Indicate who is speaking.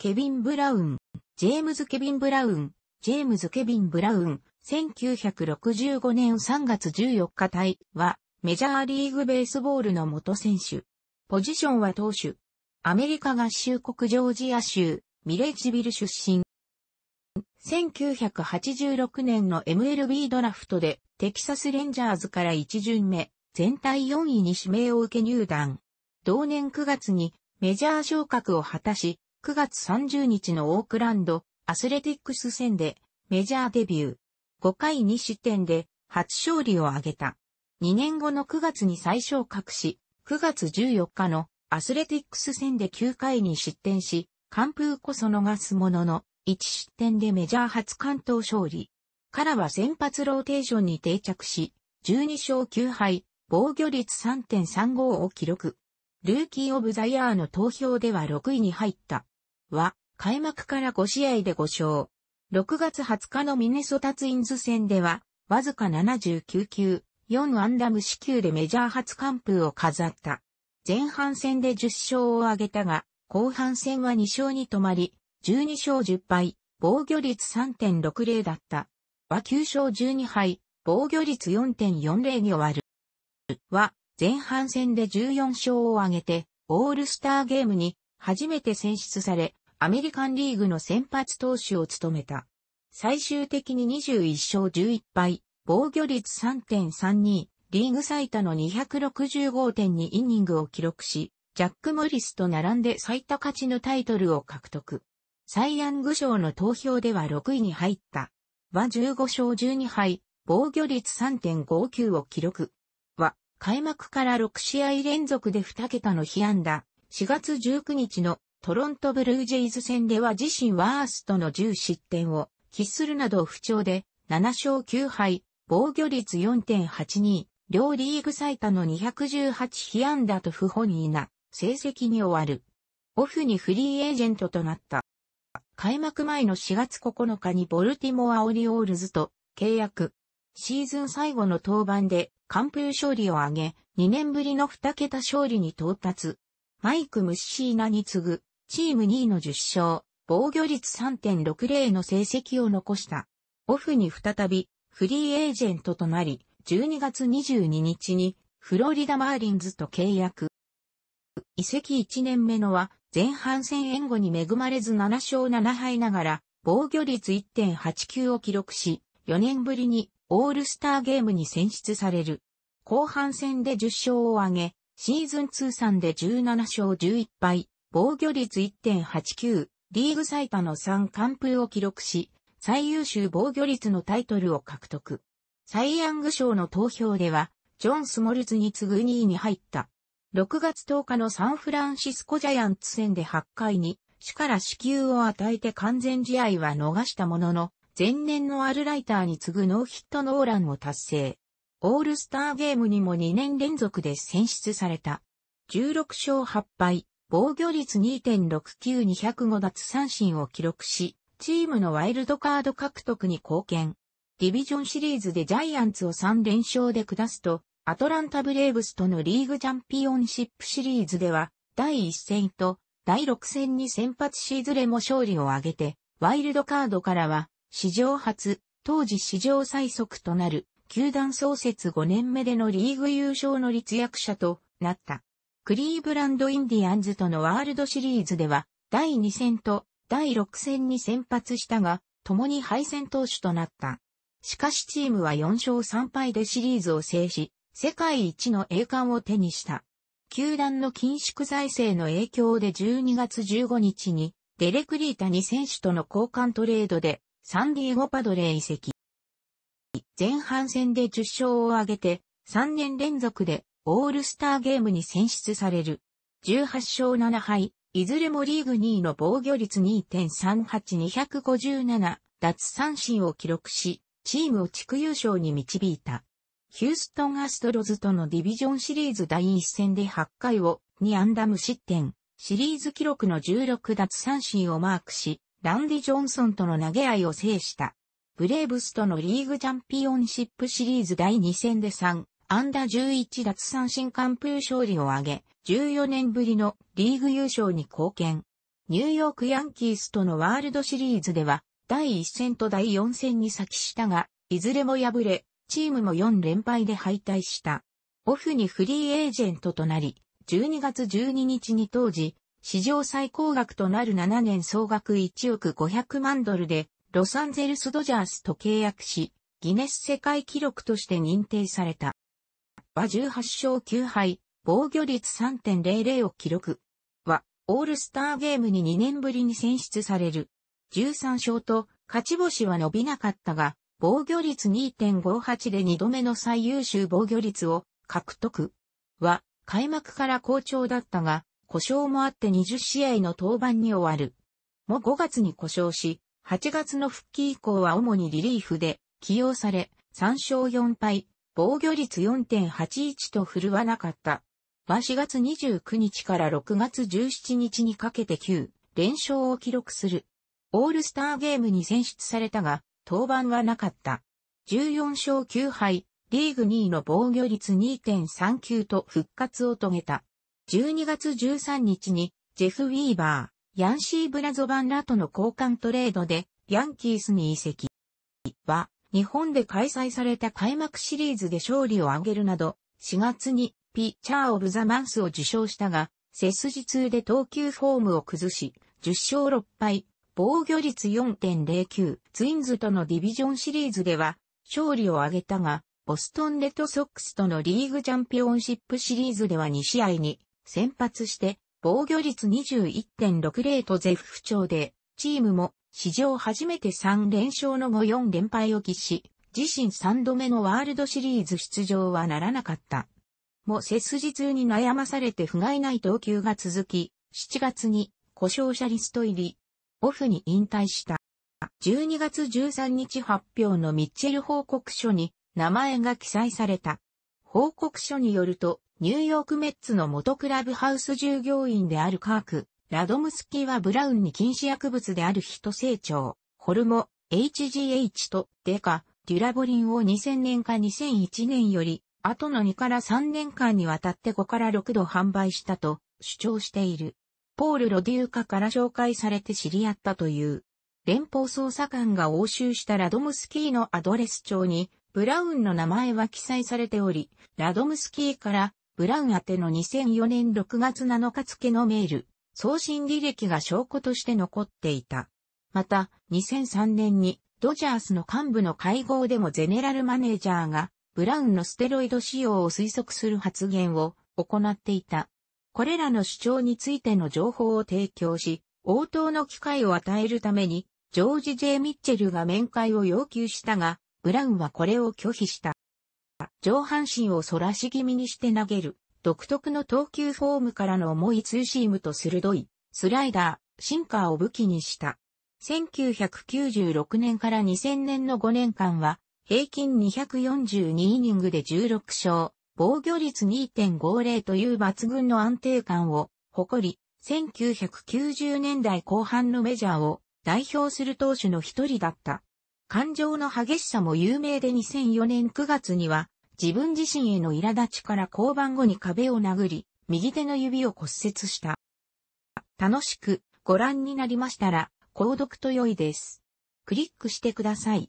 Speaker 1: ケビン・ブラウン、ジェームズ・ケビン・ブラウン、ジェームズ・ケビン・ブラウン、1965年3月14日隊は、メジャーリーグベースボールの元選手。ポジションは投手。アメリカ合衆国ジョージア州、ミレジビル出身。1986年の MLB ドラフトで、テキサスレンジャーズから1巡目、全体4位に指名を受け入団。同年9月にメジャー昇格を果たし、9月30日のオークランド、アスレティックス戦でメジャーデビュー。5回2失点で初勝利を挙げた。2年後の9月に最小格し、9月14日のアスレティックス戦で9回に失点し、完封こそ逃すものの、1失点でメジャー初関東勝利。からは先発ローテーションに定着し、12勝9敗、防御率3.35を記録。ルーキー・オブ・ザ・イヤーの投票では6位に入った。は、開幕から5試合で5勝。6月20日のミネソタツインズ戦では、わずか79球、4ンダム四球でメジャー初完封を飾った。前半戦で10勝を挙げたが、後半戦は2勝に止まり、12勝10敗、防御率3.60だった。は9勝12敗、防御率4.40に終わる。は、前半戦で14勝を挙げて、オールスターゲームに初めて選出され、アメリカンリーグの先発投手を務めた。最終的に21勝11敗、防御率3.32、リーグ最多の265.2イニングを記録し、ジャック・モリスと並んで最多勝ちのタイトルを獲得。サイ・ヤング賞の投票では6位に入った。は15勝12敗、防御率3.59を記録。開幕から6試合連続で2桁の被安打。4月19日のトロントブルージェイズ戦では自身ワーストの10失点を喫するなど不調で7勝9敗、防御率4.82、両リーグ最多の218被安打と不本意な成績に終わる。オフにフリーエージェントとなった。開幕前の4月9日にボルティモア・オリオールズと契約。シーズン最後の登板で完封勝利を挙げ、2年ぶりの2桁勝利に到達。マイク・ムッシーナに次ぐ、チーム2位の10勝、防御率3.60の成績を残した。オフに再び、フリーエージェントとなり、12月22日に、フロリダ・マーリンズと契約。移籍1年目のは、前半戦援護に恵まれず7勝7敗ながら、防御率1.89を記録し、4年ぶりにオールスターゲームに選出される。後半戦で10勝を挙げ、シーズン通算で17勝11敗、防御率1.89、リーグ最多の3完封を記録し、最優秀防御率のタイトルを獲得。サイ・ヤング賞の投票では、ジョン・スモルズに次ぐ2位に入った。6月10日のサンフランシスコジャイアンツ戦で8回に、主から支給を与えて完全試合は逃したものの、前年のアルライターに次ぐノーヒットノーランを達成。オールスターゲームにも2年連続で選出された。16勝8敗、防御率2.69205奪三振を記録し、チームのワイルドカード獲得に貢献。ディビジョンシリーズでジャイアンツを3連勝で下すと、アトランタブレーブスとのリーグチャンピオンシップシリーズでは、第1戦と第6戦に先発しいずれも勝利を挙げて、ワイルドカードからは史上初、当時史上最速となる、球団創設5年目でのリーグ優勝の立役者となった。クリーブランド・インディアンズとのワールドシリーズでは、第2戦と第6戦に先発したが、共に敗戦投手となった。しかしチームは4勝3敗でシリーズを制し、世界一の栄冠を手にした。球団の緊縮財政の影響で12月15日に、デレクリータに選手との交換トレードでサンディエゴパドレー移籍。前半戦で10勝を挙げて、3年連続でオールスターゲームに選出される。18勝7敗、いずれもリーグ2位の防御率2.38257奪三振を記録し、チームを地区優勝に導いた。ヒューストンアストロズとのディビジョンシリーズ第1戦で8回を2ンダム失点、シリーズ記録の16奪三振をマークし、ランディ・ジョンソンとの投げ合いを制した。ブレーブスとのリーグチャンピオンシップシリーズ第2戦で3、アンダー11奪三振完封勝利を挙げ、14年ぶりのリーグ優勝に貢献。ニューヨークヤンキースとのワールドシリーズでは、第1戦と第4戦に先したが、いずれも敗れ、チームも4連敗で敗退した。オフにフリーエージェントとなり、12月12日に当時、史上最高額となる7年総額1億500万ドルで、ロサンゼルスドジャースと契約し、ギネス世界記録として認定された。は18勝9敗、防御率3.00を記録。は、オールスターゲームに2年ぶりに選出される。13勝と、勝ち星は伸びなかったが、防御率2.58で2度目の最優秀防御率を獲得。は、開幕から好調だったが、故障もあって20試合の登板に終わる。も5月に故障し、8月の復帰以降は主にリリーフで起用され、3勝4敗、防御率4.81と振るわなかった。は4月29日から6月17日にかけて9連勝を記録する。オールスターゲームに選出されたが、登板はなかった。14勝9敗、リーグ2位の防御率2.39と復活を遂げた。12月13日に、ジェフ・ウィーバー、ヤンシー・ブラゾバンらとの交換トレードで、ヤンキースに移籍。は、日本で開催された開幕シリーズで勝利を挙げるなど、4月にピッチャーオブザマンスを受賞したが、背筋痛で投球フォームを崩し、10勝6敗、防御率4.09、ツインズとのディビジョンシリーズでは、勝利を挙げたが、ボストンレッドソックスとのリーグチャンピオンシップシリーズでは2試合に先発して、防御率21.60と絶不調で、チームも史上初めて3連勝の5、4連敗を喫し、自身3度目のワールドシリーズ出場はならなかった。も背筋痛に悩まされて不甲斐ない投球が続き、7月に故障者リスト入り、オフに引退した。12月13日発表のミッチェル報告書に名前が記載された。報告書によると、ニューヨークメッツの元クラブハウス従業員であるカーク、ラドムスキーはブラウンに禁止薬物であるヒト成長、ホルモ、HGH とデカ、デュラボリンを2000年か2001年より、後の2から3年間にわたって5から6度販売したと主張している。ポール・ロデューカから紹介されて知り合ったという。連邦捜査官が押収したラドムスキーのアドレス帳に、ブラウンの名前は記載されており、ラドムスキーからブラウン宛ての2004年6月7日付のメール、送信履歴が証拠として残っていた。また、2003年にドジャースの幹部の会合でもゼネラルマネージャーが、ブラウンのステロイド使用を推測する発言を行っていた。これらの主張についての情報を提供し、応答の機会を与えるために、ジョージ・ J・ ミッチェルが面会を要求したが、ブラウンはこれを拒否した。上半身を反らし気味にして投げる、独特の投球フォームからの重いツーシームと鋭い、スライダー、シンカーを武器にした。1996年から2000年の5年間は、平均242イニングで16勝、防御率2.50という抜群の安定感を誇り、1990年代後半のメジャーを代表する投手の一人だった。感情の激しさも有名で2004年9月には、自分自身への苛立ちから交番後に壁を殴り、右手の指を骨折した。楽しくご覧になりましたら、購読と良いです。クリックしてください。